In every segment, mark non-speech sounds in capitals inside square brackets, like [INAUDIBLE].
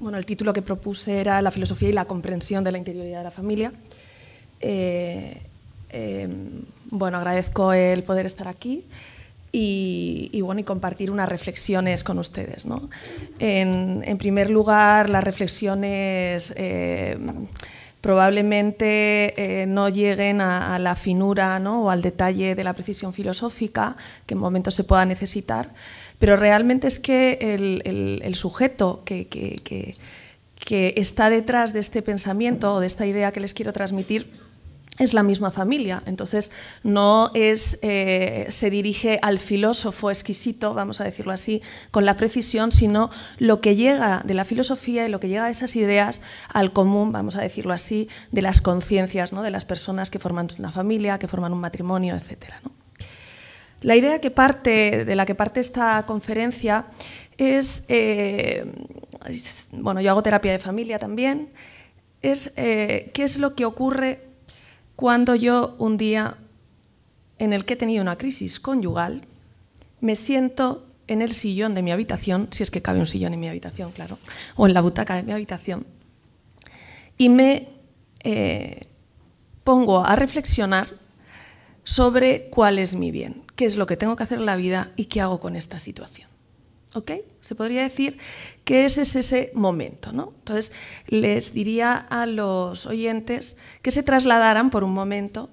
Bueno, el título que propuse era La filosofía y la comprensión de la interioridad de la familia. Eh, em, bueno, agradezco el poder estar aquí y, bueno, y compartir unas reflexiones con ustedes. En, primer lugar, las reflexiones... Eh, probablemente eh, no lleguen a, la finura o al detalle de la precisión filosófica que en momentos se pueda necesitar, pero realmente es que el, sujeto que, que está detrás de este pensamiento o de esta idea que les quiero transmitir es la misma familia. Entonces, no es, eh, se dirige al filósofo exquisito, vamos a decirlo así, con la precisión, sino lo que llega de la filosofía y lo que llega de esas ideas al común, vamos a decirlo así, de las conciencias, de las personas que forman una familia, que forman un matrimonio, etc. La idea que parte, de la que parte esta conferencia es, eh, bueno, yo hago terapia de familia también, es eh, qué es lo que ocurre cuando yo un día en el que he tenido una crisis conyugal, me siento en el sillón de mi habitación, si es que cabe un sillón en mi habitación, claro, o en la butaca de mi habitación, y me eh, pongo a reflexionar sobre cuál es mi bien, qué es lo que tengo que hacer en la vida y qué hago con esta situación. Se podría decir que ese es ese momento, ¿no? Entonces, les diría a los oyentes que se trasladaran por un momento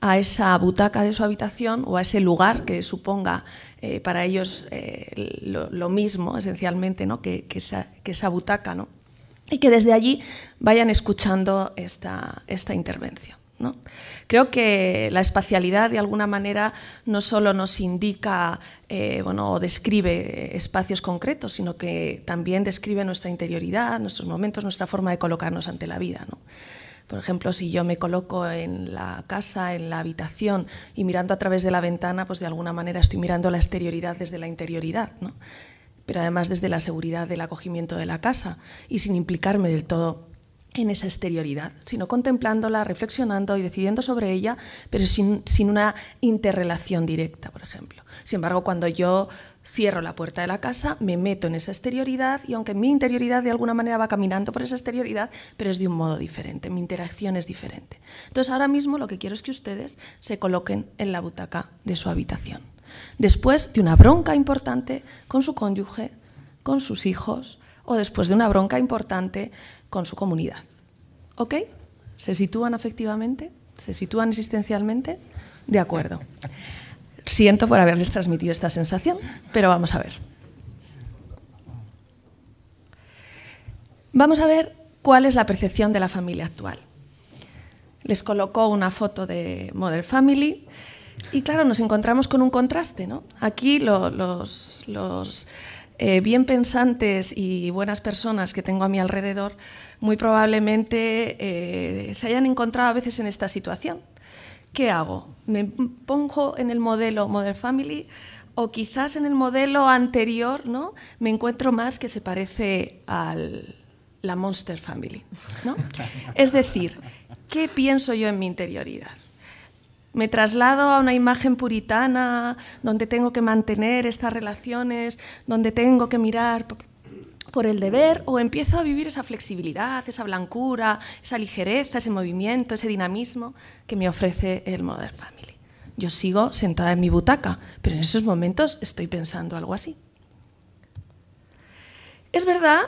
a esa butaca de su habitación o a ese lugar que suponga eh, para ellos eh, lo, mismo, esencialmente, ¿no? que, esa, que esa butaca, ¿no? y que desde allí vayan escuchando esta, esta intervención. Creo que la espacialidad de alguna manera no solo nos indica eh, bueno, o describe espacios concretos, sino que también describe nuestra interioridad, nuestros momentos, nuestra forma de colocarnos ante la vida. Por ejemplo, si yo me coloco en la casa, en la habitación y mirando a través de la ventana, pues de alguna manera estoy mirando la exterioridad desde la interioridad, pero además desde la seguridad del acogimiento de la casa y sin implicarme del todo en esa exterioridad, sino contemplándola, reflexionando y decidiendo sobre ella, pero sin, una interrelación directa, por ejemplo. Sin embargo, cuando yo cierro la puerta de la casa, me meto en esa exterioridad y aunque mi interioridad de alguna manera va caminando por esa exterioridad, pero es de un modo diferente, mi interacción es diferente. Entonces, ahora mismo lo que quiero es que ustedes se coloquen en la butaca de su habitación. Después de una bronca importante con su cónyuge, con sus hijos, o después de una bronca importante con su comunidad. ¿Ok? ¿Se sitúan afectivamente? ¿Se sitúan existencialmente? De acuerdo. Siento por haberles transmitido esta sensación, pero vamos a ver. Vamos a ver cuál es la percepción de la familia actual. Les colocó una foto de model Family y claro, nos encontramos con un contraste. ¿no? Aquí los eh, bien pensantes y buenas personas que tengo a mi alrededor, muy probablemente eh, se hayan encontrado a veces en esta situación. ¿Qué hago? ¿Me pongo en el modelo Model Family? O quizás en el modelo anterior, ¿no? Me encuentro más que se parece a la Monster Family, ¿no? [LAUGHS] Es decir, ¿qué pienso yo en mi interioridad? me traslado a una imagen puritana, donde tengo que mantener estas relaciones, donde tengo que mirar por el deber, o empiezo a vivir esa flexibilidad, esa blancura, esa ligereza, ese movimiento, ese dinamismo que me ofrece el Modern Family. Yo sigo sentada en mi butaca, pero en esos momentos estoy pensando algo así. Es verdad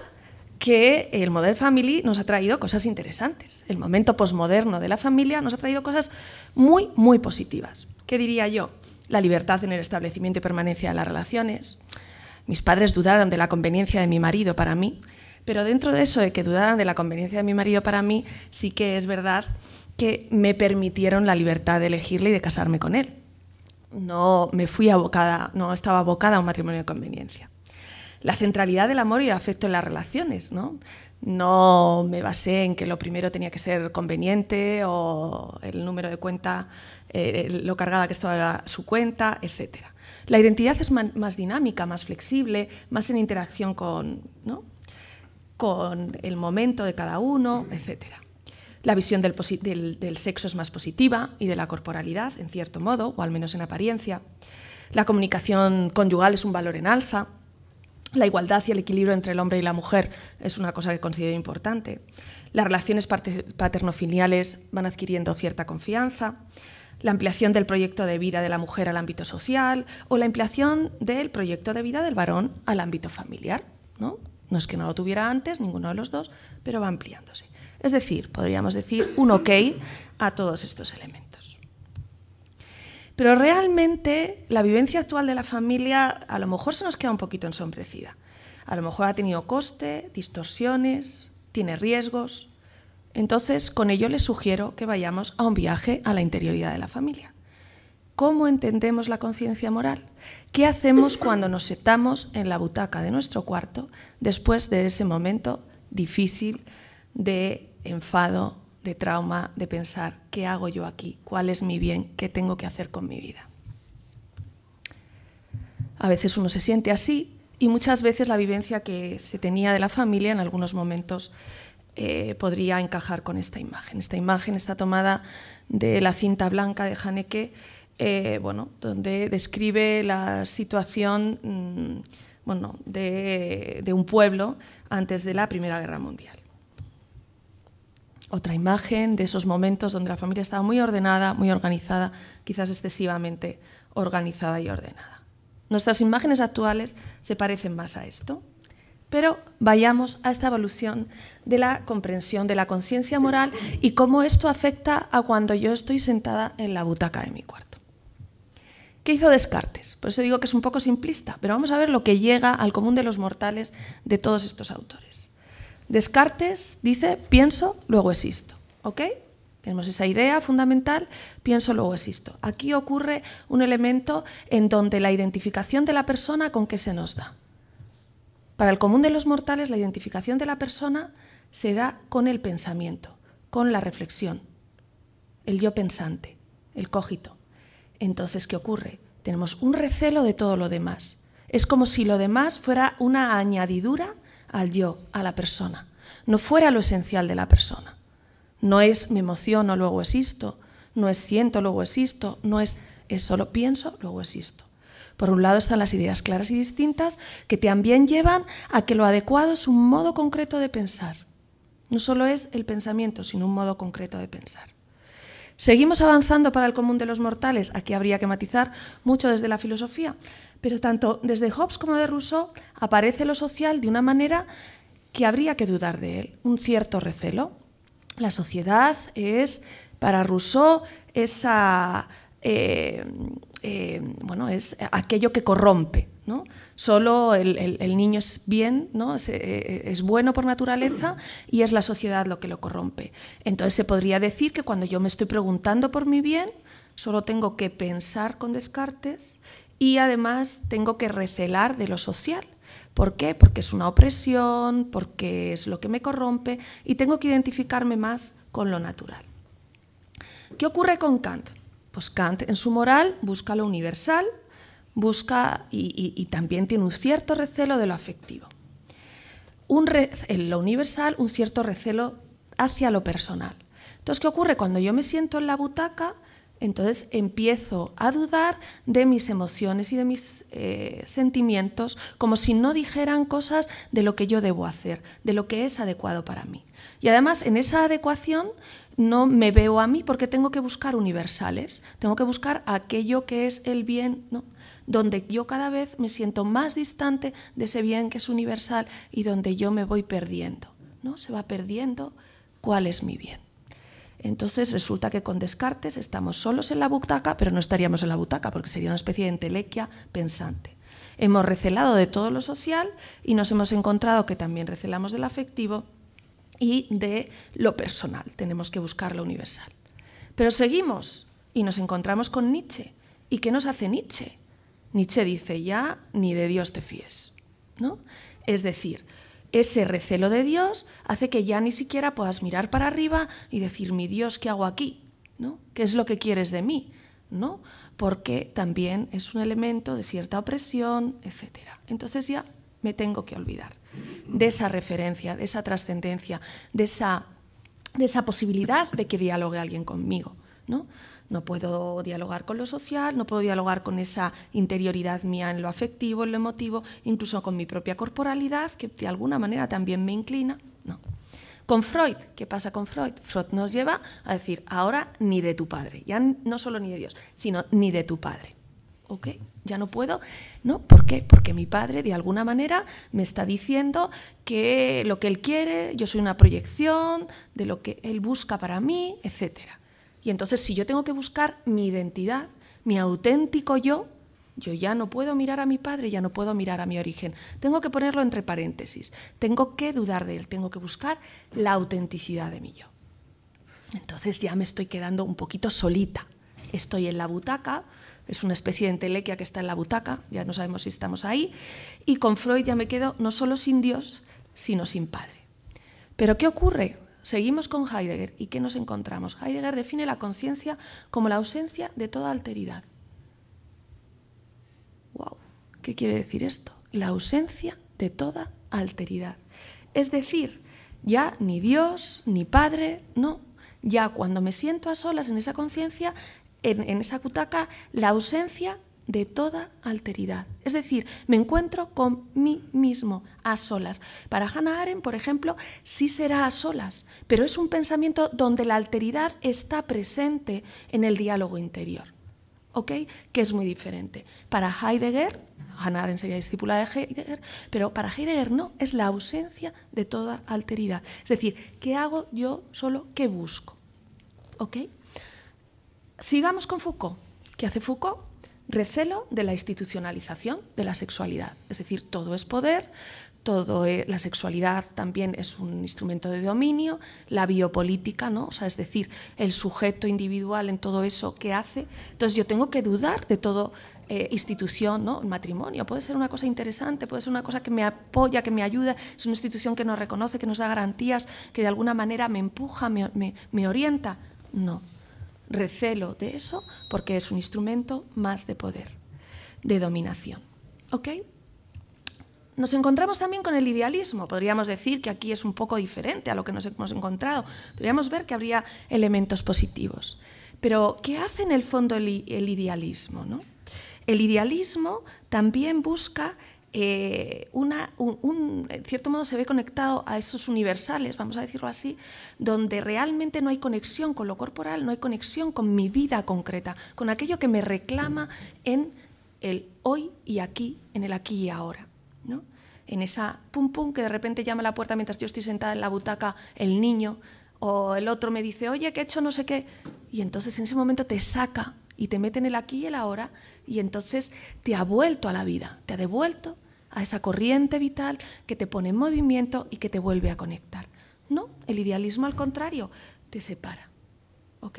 que el Model Family nos ha traído cosas interesantes. El momento posmoderno de la familia nos ha traído cosas muy, muy positivas. ¿Qué diría yo? La libertad en el establecimiento y permanencia de las relaciones. Mis padres dudaron de la conveniencia de mi marido para mí, pero dentro de eso de que dudaran de la conveniencia de mi marido para mí, sí que es verdad que me permitieron la libertad de elegirle y de casarme con él. No me fui abocada, no estaba abocada a un matrimonio de conveniencia la centralidad del amor y el afecto en las relaciones, ¿no? No me basé en que lo primero tenía que ser conveniente o el número de cuenta, eh, lo cargada que estaba su cuenta, etc. La identidad es más dinámica, más flexible, más en interacción con, con el momento de cada uno, etc. La visión del, del sexo es más positiva y de la corporalidad, en cierto modo, o al menos en apariencia. La comunicación conyugal es un valor en alza la igualdad y el equilibrio entre el hombre y la mujer es una cosa que considero importante. Las relaciones paternofiliales van adquiriendo cierta confianza. La ampliación del proyecto de vida de la mujer al ámbito social o la ampliación del proyecto de vida del varón al ámbito familiar. ¿no? no es que no lo tuviera antes, ninguno de los dos, pero va ampliándose. Es decir, podríamos decir un ok a todos estos elementos. Pero realmente la vivencia actual de la familia a lo mejor se nos queda un poquito ensombrecida. A lo mejor ha tenido coste, distorsiones, tiene riesgos. Entonces, con ello les sugiero que vayamos a un viaje a la interioridad de la familia. ¿Cómo entendemos la conciencia moral? ¿Qué hacemos cuando nos sentamos en la butaca de nuestro cuarto después de ese momento difícil de enfado, de trauma, de pensar qué hago yo aquí, cuál es mi bien, qué tengo que hacer con mi vida. A veces uno se siente así y muchas veces la vivencia que se tenía de la familia en algunos momentos eh, podría encajar con esta imagen. Esta imagen está tomada de la cinta blanca de Haneke, eh, bueno, donde describe la situación mm, bueno, de un pueblo antes de la Primera Guerra Mundial otra imagen de esos momentos donde la familia estaba muy ordenada, muy organizada, quizás excesivamente organizada y ordenada. Nuestras imágenes actuales se parecen más a esto, pero vayamos a esta evolución de la comprensión de la conciencia moral y cómo esto afecta a cuando yo estoy sentada en la butaca de mi cuarto. ¿Qué hizo Descartes? Por eso digo que es un poco simplista, pero vamos a ver lo que llega al común de los mortales de todos estos autores. Descartes dice, pienso, luego existo. ¿Ok? Tenemos esa idea fundamental, pienso, luego existo. Aquí ocurre un elemento en donde la identificación de la persona con qué se nos da. Para el común de los mortales, la identificación de la persona se da con el pensamiento, con la reflexión, el yo pensante, el cógito Entonces, ¿qué ocurre? Tenemos un recelo de todo lo demás. Es como si lo demás fuera una añadidura al yo, a la persona, no fuera lo esencial de la persona. No es me emociono, luego existo, no es siento, luego existo, no es, es solo pienso, luego existo. Por un lado están las ideas claras y distintas que también llevan a que lo adecuado es un modo concreto de pensar. No solo es el pensamiento, sino un modo concreto de pensar. ¿Seguimos avanzando para el común de los mortales? Aquí habría que matizar mucho desde la filosofía, pero tanto desde Hobbes como de Rousseau aparece lo social de una manera que habría que dudar de él, un cierto recelo. La sociedad es, para Rousseau, esa, eh, eh, bueno, es aquello que corrompe, Solo el, niño es bien, eh, eh, es, bueno por naturaleza y es la sociedad lo que lo corrompe. Entonces se podría decir que cuando yo me estoy preguntando por mi bien, solo tengo que pensar con Descartes y además tengo que recelar de lo social. ¿Por qué? Porque es una opresión, porque es lo que me corrompe y tengo que identificarme más con lo natural. ¿Qué ocurre con Kant? Pues Kant en su moral busca lo universal busca y, también tiene un cierto recelo de lo afectivo. Un en lo universal, un cierto recelo hacia lo personal. Entonces, ¿qué ocurre? Cuando yo me siento en la butaca, entonces empiezo a dudar de mis emociones y de mis eh, sentimientos, como si no dijeran cosas de lo que yo debo hacer, de lo que es adecuado para mí. Y además en esa adecuación no me veo a mí porque tengo que buscar universales, tengo que buscar aquello que es el bien. ¿no? donde yo cada vez me siento más distante de ese bien que es universal y donde yo me voy perdiendo. ¿no? Se va perdiendo cuál es mi bien. Entonces resulta que con Descartes estamos solos en la butaca, pero no estaríamos en la butaca porque sería una especie de entelequia pensante. Hemos recelado de todo lo social y nos hemos encontrado que también recelamos del afectivo y de lo personal. Tenemos que buscar lo universal. Pero seguimos y nos encontramos con Nietzsche. ¿Y qué nos hace Nietzsche? Nietzsche dice, ya ni de Dios te fíes. ¿no? Es decir, ese recelo de Dios hace que ya ni siquiera puedas mirar para arriba y decir, mi Dios, ¿qué hago aquí? ¿no? ¿Qué es lo que quieres de mí? ¿no? Porque también es un elemento de cierta opresión, etc. Entonces ya me tengo que olvidar de esa referencia, de esa trascendencia, de esa, de esa posibilidad de que dialogue alguien conmigo. ¿no? No puedo dialogar con lo social, no puedo dialogar con esa interioridad mía en lo afectivo, en lo emotivo, incluso con mi propia corporalidad, que de alguna manera también me inclina. No. Con Freud, ¿qué pasa con Freud? Freud nos lleva a decir, ahora ni de tu padre, ya no solo ni de Dios, sino ni de tu padre. ¿Ok? Ya no puedo. ¿No? ¿Por qué? Porque mi padre, de alguna manera, me está diciendo que lo que él quiere, yo soy una proyección de lo que él busca para mí, etcétera. Y entonces si yo tengo que buscar mi identidad, mi auténtico yo, yo ya no puedo mirar a mi padre, ya no puedo mirar a mi origen. Tengo que ponerlo entre paréntesis, tengo que dudar de él, tengo que buscar la autenticidad de mi yo. Entonces ya me estoy quedando un poquito solita. Estoy en la butaca, es una especie de entelequia que está en la butaca, ya no sabemos si estamos ahí, y con Freud ya me quedo no solo sin Dios, sino sin padre. Pero ¿qué ocurre? Seguimos con Heidegger. ¿Y qué nos encontramos? Heidegger define la conciencia como la ausencia de toda alteridad. ¡Wow! ¿Qué quiere decir esto? La ausencia de toda alteridad. Es decir, ya ni Dios, ni Padre, no. Ya cuando me siento a solas en esa conciencia, en, en esa cutaca, la ausencia de toda alteridad. Es decir, me encuentro con mí mismo a solas. Para Hannah Arendt, por ejemplo, sí será a solas, pero es un pensamiento donde la alteridad está presente en el diálogo interior, ¿ok? Que es muy diferente. Para Heidegger, Hannah Arendt sería discípula de Heidegger, pero para Heidegger no, es la ausencia de toda alteridad. Es decir, ¿qué hago yo solo? ¿Qué busco? ¿Ok? Sigamos con Foucault. ¿Qué hace Foucault? recelo de la institucionalización de la sexualidad. Es decir, todo es poder, todo eh, la sexualidad también es un instrumento de dominio, la biopolítica, ¿no? O sea, es decir, el sujeto individual en todo eso que hace. Entonces yo tengo que dudar de todo eh, institución, ¿no? matrimonio puede ser una cosa interesante, puede ser una cosa que me apoya, que me ayuda, es una institución que nos reconoce, que nos da garantías, que de alguna manera me empuja, me orienta. No, recelo de eso porque es un instrumento más de poder, de dominación. Nos encontramos también con el idealismo. Podríamos decir que aquí es un poco diferente a lo que nos hemos encontrado. Podríamos ver que habría elementos positivos. Pero, ¿qué hace en el fondo el, idealismo? ¿no? El idealismo también busca eh, en cierto modo se ve conectado a esos universales, vamos a decirlo así, donde realmente no hay conexión con lo corporal, no hay conexión con mi vida concreta, con aquello que me reclama en el hoy y aquí, en el aquí y ahora. ¿no? En esa pum pum que de repente llama a la puerta mientras yo estoy sentada en la butaca, el niño o el otro me dice, oye, que he hecho no sé qué, y entonces en ese momento te saca y te meten el aquí y el ahora y entonces te ha vuelto a la vida, te ha devuelto a esa corriente vital que te pone en movimiento y que te vuelve a conectar. No, el idealismo al contrario te separa. ¿Ok?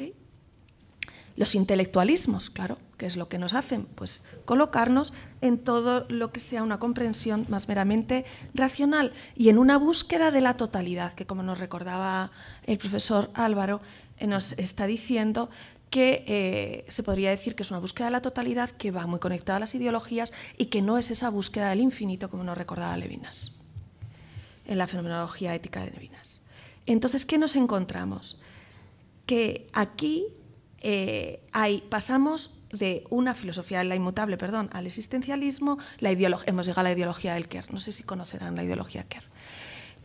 Los intelectualismos, claro, que es lo que nos hacen, pues colocarnos en todo lo que sea una comprensión más meramente racional y en una búsqueda de la totalidad, que como nos recordaba el profesor Álvaro, eh, nos está diciendo que eh, se podría decir que es una búsqueda de la totalidad que va muy conectada a las ideologías y que no es esa búsqueda del infinito como nos recordaba Levinas en la fenomenología ética de Levinas. Entonces, ¿qué nos encontramos? Que aquí hay, eh, pasamos de una filosofía, de la inmutable, perdón, al existencialismo, la hemos llegado a la ideología del Kerr. No sé si conocerán la ideología Kerr.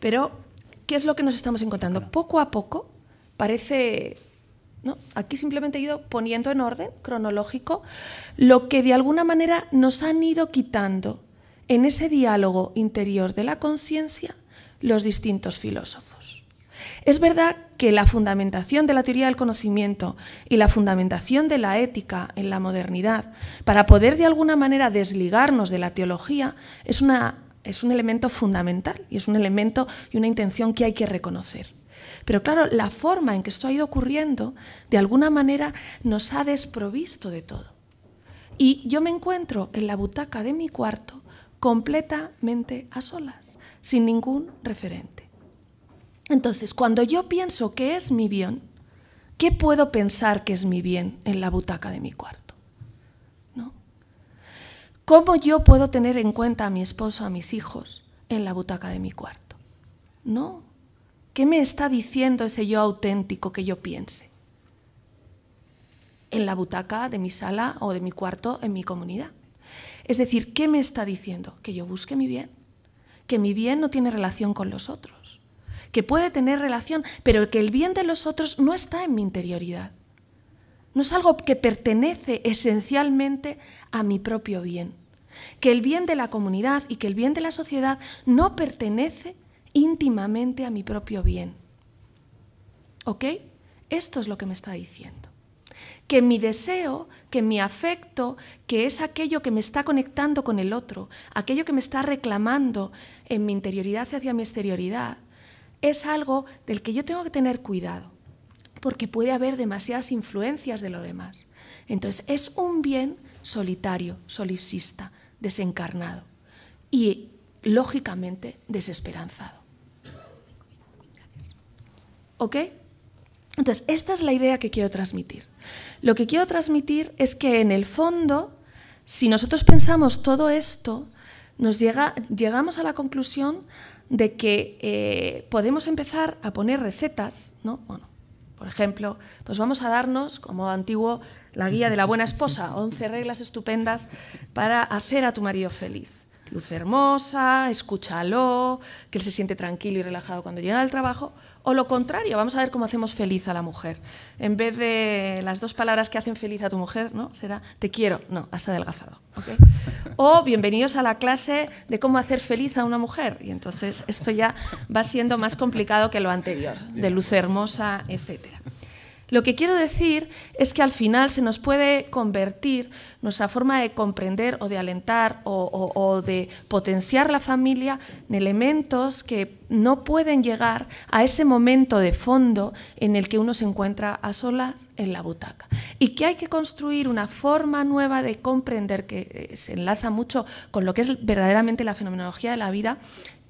Pero, ¿qué es lo que nos estamos encontrando? Poco a poco parece Aquí simplemente he ido poniendo en orden cronológico lo que de alguna manera nos han ido quitando en ese diálogo interior de la conciencia los distintos filósofos. Es verdad que la fundamentación de la teoría del conocimiento y la fundamentación de la ética en la modernidad, para poder de alguna manera desligarnos de la teología, es un elemento fundamental y es un elemento y una intención que hay que reconocer. Pero claro, la forma en que esto ha ido ocurriendo, de alguna manera, nos ha desprovisto de todo. Y yo me encuentro en la butaca de mi cuarto completamente a solas, sin ningún referente. Entonces, cuando yo pienso que es mi bien, ¿qué puedo pensar que es mi bien en la butaca de mi cuarto? ¿No? ¿Cómo yo puedo tener en cuenta a mi esposo, a mis hijos en la butaca de mi cuarto? No, ¿Qué me está diciendo ese yo auténtico que yo piense? En la butaca de mi sala o de mi cuarto en mi comunidad. Es decir, ¿qué me está diciendo? Que yo busque mi bien, que mi bien no tiene relación con los otros, que puede tener relación, pero que el bien de los otros no está en mi interioridad. No es algo que pertenece esencialmente a mi propio bien. Que el bien de la comunidad y que el bien de la sociedad no pertenece a íntimamente a mi propio bien. ¿Ok? Esto es lo que me está diciendo. Que mi deseo, que mi afecto, que es aquello que me está conectando con el otro, aquello que me está reclamando en mi interioridad hacia mi exterioridad, es algo del que yo tengo que tener cuidado, porque puede haber demasiadas influencias de lo demás. Entonces, es un bien solitario, solipsista, desencarnado y, lógicamente, desesperanzado. ¿Ok? Entonces, esta es la idea que quiero transmitir. Lo que quiero transmitir es que en el fondo, si nosotros pensamos todo esto, nos llegamos a la conclusión de que eh, podemos empezar a poner recetas, ¿no? Bueno, por ejemplo, pues vamos a darnos, como antiguo, la guía de la buena esposa, 11 reglas estupendas para hacer a tu marido feliz. Luz hermosa, escúchalo, que él se siente tranquilo y relajado cuando llega al trabajo. O lo contrario, vamos a ver cómo hacemos feliz a la mujer. En vez de las dos palabras que hacen feliz a tu mujer, ¿no? Será te quiero, no, has adelgazado. [LAUGHS] O bienvenidos a la clase de cómo hacer feliz a una mujer. Y entonces esto ya va siendo más complicado que lo anterior, de luz hermosa, etcétera. Lo que quiero decir es que al final se nos puede convertir nuestra forma de comprender o de alentar o, de potenciar la familia en elementos que no pueden llegar a ese momento de fondo en el que uno se encuentra a solas en la butaca. Y que hay que construir una forma nueva de comprender que eh, se enlaza mucho con lo que es verdaderamente la fenomenología de la vida,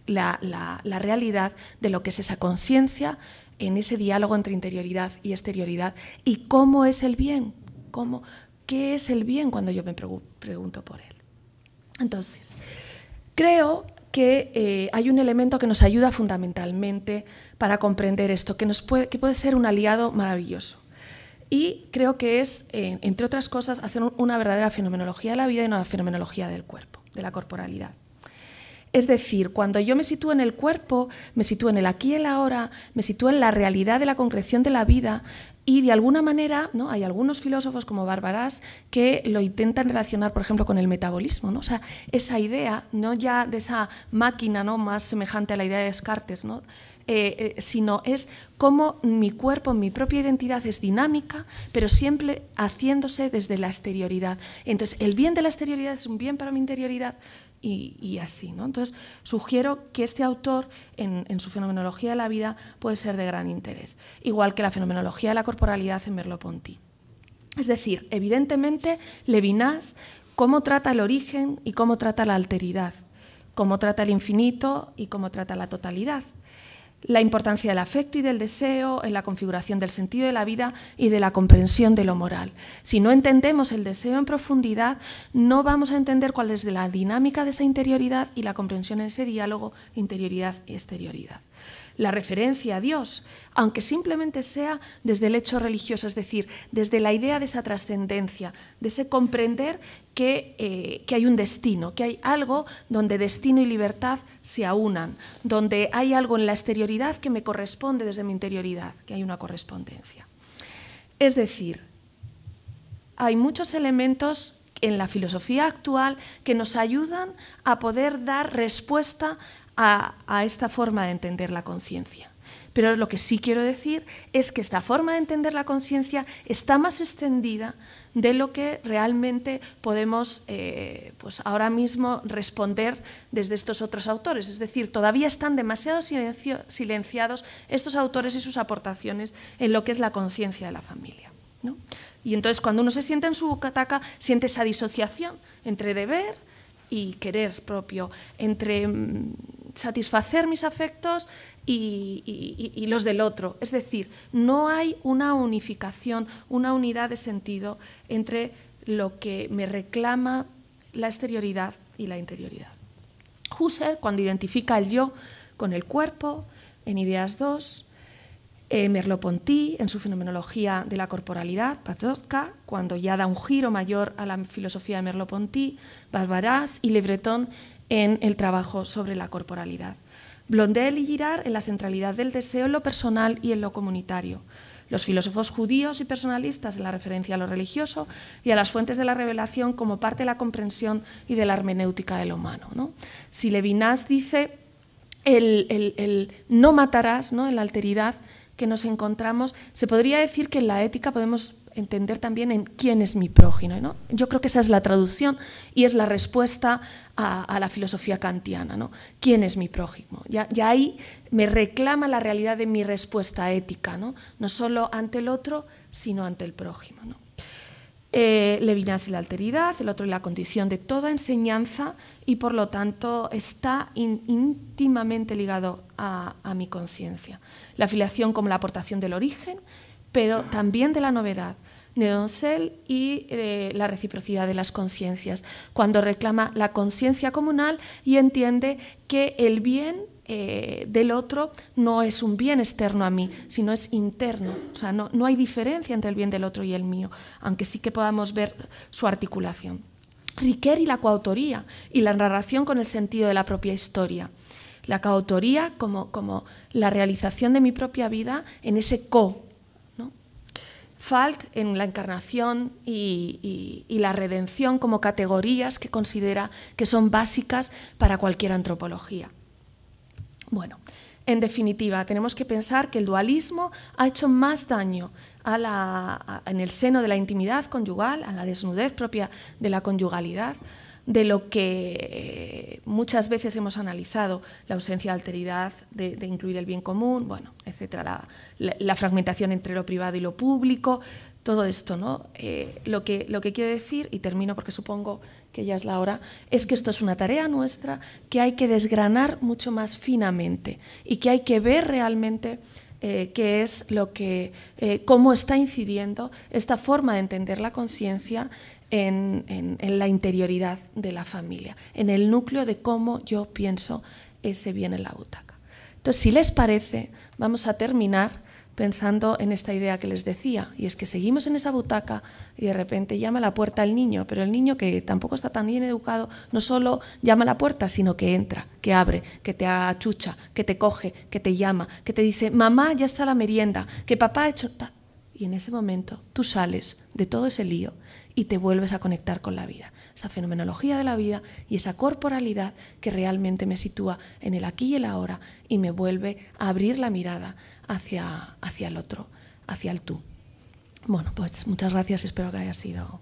la realidad de lo que es esa conciencia en ese diálogo entre interioridad y exterioridad. ¿Y cómo es el bien? ¿Cómo, ¿Qué es el bien cuando yo me pregunto por él? Entonces, creo que eh, hay un elemento que nos ayuda fundamentalmente para comprender esto, que, nos puede, que puede ser un aliado maravilloso. Y creo que es, eh, entre otras cosas, hacer una verdadera fenomenología de la vida y una fenomenología del cuerpo, de la corporalidad. Es decir, cuando yo me sitúo en el cuerpo, me sitúo en el aquí y el ahora, me sitúo en la realidad de la concreción de la vida, y de alguna manera, ¿no? hay algunos filósofos como Bárbaras que lo intentan relacionar, por ejemplo, con el metabolismo. ¿no? O sea, esa idea, no ya de esa máquina ¿no? más semejante a la idea de Descartes, ¿no? Eh, eh, sino es cómo mi cuerpo, mi propia identidad es dinámica, pero siempre haciéndose desde la exterioridad. Entonces, el bien de la exterioridad es un bien para mi interioridad, y, así. ¿no? Entonces, sugiero que este autor, en, en, su fenomenología de la vida, puede ser de gran interés, igual que la fenomenología de la corporalidad en Merleau-Ponty. Es decir, evidentemente, Levinas, cómo trata el origen y cómo trata la alteridad, cómo trata el infinito y cómo trata la totalidad la importancia del afecto y del deseo en la configuración del sentido de la vida y de la comprensión de lo moral. Si no entendemos el deseo en profundidad, no vamos a entender cuál es la dinámica de esa interioridad y la comprensión en ese diálogo interioridad y exterioridad la referencia a Dios, aunque simplemente sea desde el hecho religioso, es decir, desde la idea de esa trascendencia, de ese comprender eh, que, hay un destino, que hay algo donde destino y libertad se aunan, donde hay algo en la exterioridad que me corresponde desde mi interioridad, que hay una correspondencia. Es decir, hay muchos elementos en la filosofía actual que nos ayudan a poder dar respuesta a, esta forma de entender la conciencia. Pero lo que sí quiero decir es que esta forma de entender la conciencia está más extendida de lo que realmente podemos eh, pues ahora mismo responder desde estos otros autores. Es decir, todavía están demasiado silenciados estos autores y sus aportaciones en lo que es la conciencia de la familia. Y entonces cuando uno se siente en su bucataca siente esa disociación entre deber y querer propio, entre... Mm, satisfacer mis afectos y, los del otro. Es decir, no hay una unificación, una unidad de sentido entre lo que me reclama la exterioridad y la interioridad. Husserl, cuando identifica el yo con el cuerpo, en Ideas 2, eh, Merleau-Ponty, en su fenomenología de la corporalidad, Pazoska, cuando ya da un giro mayor a la filosofía de Merleau-Ponty, Barbarás y Le Breton en el trabajo sobre la corporalidad. Blondel y Girard en la centralidad del deseo en lo personal y en lo comunitario. Los filósofos judíos y personalistas en la referencia a lo religioso y a las fuentes de la revelación como parte de la comprensión y de la hermenéutica de lo humano. ¿no? Si Levinas dice el, el, no matarás, ¿no? en la alteridad que nos encontramos, se podría decir que en la ética podemos entender también en quién es mi prójimo. ¿no? Yo creo que esa es la traducción y es la respuesta a, la filosofía kantiana. ¿no? ¿Quién es mi prójimo? Ya, ya, ahí me reclama la realidad de mi respuesta ética, no, no solo ante el otro, sino ante el prójimo. ¿no? Eh, Levinas y la alteridad, el otro y la condición de toda enseñanza y por lo tanto está íntimamente ligado a, mi conciencia. La afiliación como la aportación del origen pero también de la novedad de Doncel y eh, la reciprocidad de las conciencias, cuando reclama la conciencia comunal y entiende que el bien eh, del otro no es un bien externo a mí, sino es interno. O sea, no, no hay diferencia entre el bien del otro y el mío, aunque sí que podamos ver su articulación. Riquer y la coautoría y la narración con el sentido de la propia historia. La coautoría como, como la realización de mi propia vida en ese co, Falk en la encarnación y, la redención como categorías que considera que son básicas para cualquier antropología. Bueno, en definitiva, tenemos que pensar que el dualismo ha hecho más daño en el seno de la intimidad conyugal, a la desnudez propia de la conyugalidad, de lo que eh, muchas veces hemos analizado, la ausencia de alteridad, de, incluir el bien común, bueno, etcétera, la, fragmentación entre lo privado y lo público, todo esto, ¿no? Eh, lo, que, lo que quiero decir, y termino porque supongo que ya es la hora, es que esto es una tarea nuestra que hay que desgranar mucho más finamente y que hay que ver realmente eh, qué es lo que, cómo está incidiendo esta forma de entender la conciencia en, la interioridad de la familia, en el núcleo de cómo yo pienso ese bien en la butaca. Entonces, si les parece, vamos a terminar pensando en esta idea que les decía, y es que seguimos en esa butaca y de repente llama a la puerta el niño, pero el niño que tampoco está tan bien educado, no solo llama a la puerta, sino que entra, que abre, que te achucha, que te coge, que te llama, que te dice, mamá, ya está la merienda, que papá ha hecho... Y en ese momento tú sales de todo ese lío y te vuelves a conectar con la vida, esa fenomenología de la vida y esa corporalidad que realmente me sitúa en el aquí y el ahora y me vuelve a abrir la mirada hacia, hacia el otro, hacia el tú. Bueno, pues muchas gracias, espero que haya sido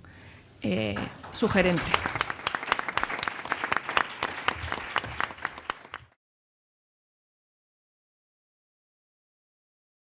eh, sugerente.